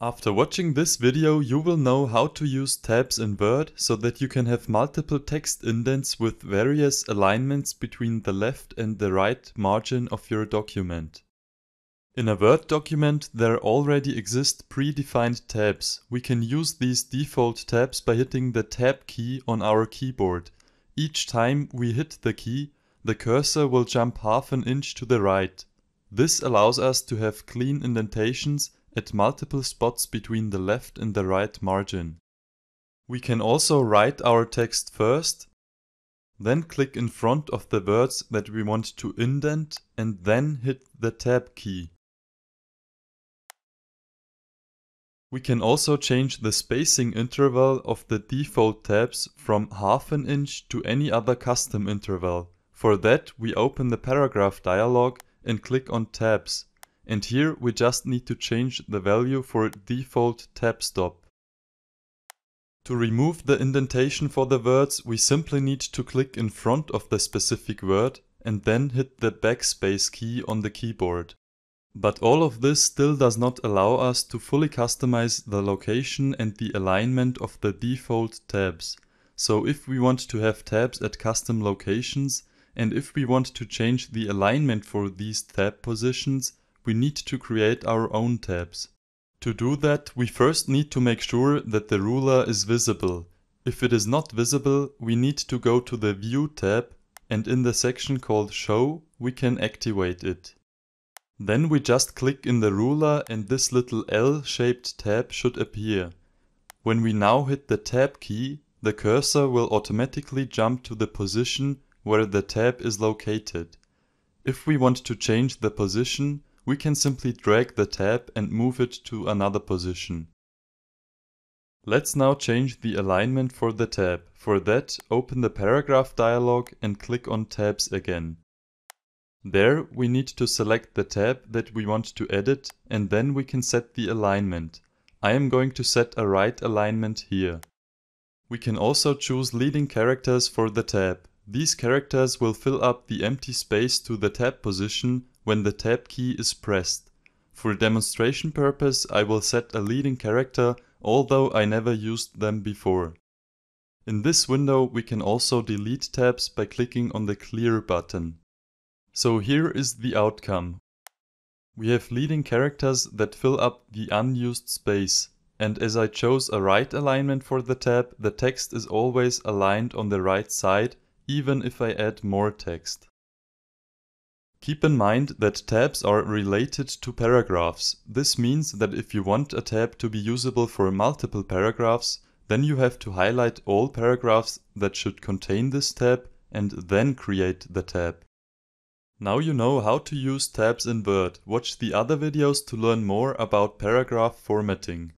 After watching this video you will know how to use tabs in Word so that you can have multiple text indents with various alignments between the left and the right margin of your document. In a Word document there already exist predefined tabs. We can use these default tabs by hitting the tab key on our keyboard. Each time we hit the key, the cursor will jump half an inch to the right. This allows us to have clean indentations at multiple spots between the left and the right margin. We can also write our text first, then click in front of the words that we want to indent and then hit the tab key. We can also change the spacing interval of the default tabs from half an inch to any other custom interval. For that we open the paragraph dialog and click on tabs. And here we just need to change the value for default tab stop. To remove the indentation for the words, we simply need to click in front of the specific word and then hit the backspace key on the keyboard. But all of this still does not allow us to fully customize the location and the alignment of the default tabs. So if we want to have tabs at custom locations and if we want to change the alignment for these tab positions, we need to create our own tabs. To do that, we first need to make sure that the ruler is visible. If it is not visible, we need to go to the View tab and in the section called Show, we can activate it. Then we just click in the ruler and this little L-shaped tab should appear. When we now hit the Tab key, the cursor will automatically jump to the position where the tab is located. If we want to change the position, we can simply drag the tab and move it to another position. Let's now change the alignment for the tab. For that, open the paragraph dialog and click on tabs again. There, we need to select the tab that we want to edit and then we can set the alignment. I am going to set a right alignment here. We can also choose leading characters for the tab. These characters will fill up the empty space to the tab position when the tab key is pressed. For demonstration purpose I will set a leading character although I never used them before. In this window we can also delete tabs by clicking on the clear button. So here is the outcome. We have leading characters that fill up the unused space. And as I chose a right alignment for the tab, the text is always aligned on the right side, even if I add more text. Keep in mind that tabs are related to paragraphs. This means that if you want a tab to be usable for multiple paragraphs, then you have to highlight all paragraphs that should contain this tab and then create the tab. Now you know how to use tabs in Word. Watch the other videos to learn more about paragraph formatting.